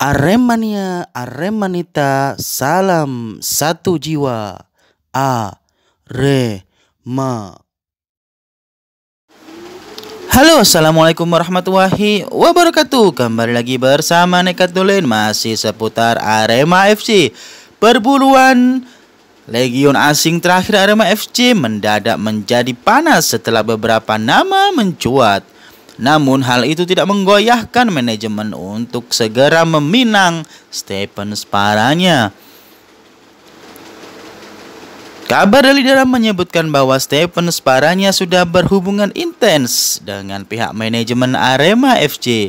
Aremania, Aremanita, salam satu jiwa. A, re, ma. Halo, Assalamualaikum warahmatullahi wabarakatuh. Kembali lagi bersama Nekat masih seputar Arema FC. Perburuan Legion asing terakhir Arema FC mendadak menjadi panas setelah beberapa nama mencuat. Namun hal itu tidak menggoyahkan manajemen untuk segera meminang Stephen Sparanya. Kabar dari dalam menyebutkan bahwa Stephen Sparanya sudah berhubungan intens dengan pihak manajemen Arema FC.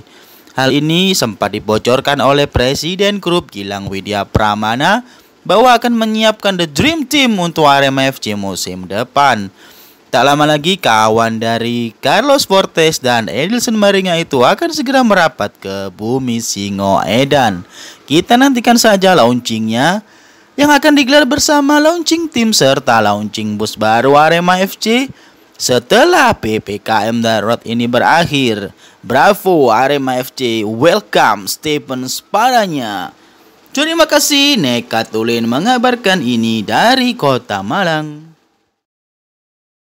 Hal ini sempat dibocorkan oleh Presiden Grup Gilang Widya Pramana bahwa akan menyiapkan The Dream Team untuk Arema FC musim depan. Tak lama lagi kawan dari Carlos Fortes dan Edilson Maringa itu akan segera merapat ke bumi Singo Edan. Kita nantikan saja launchingnya yang akan digelar bersama launching tim serta launching bus baru Arema FC setelah PPKM darurat ini berakhir. Bravo Arema FC, welcome Stephen Sparanya. Terima kasih Nekatulin mengabarkan ini dari Kota Malang.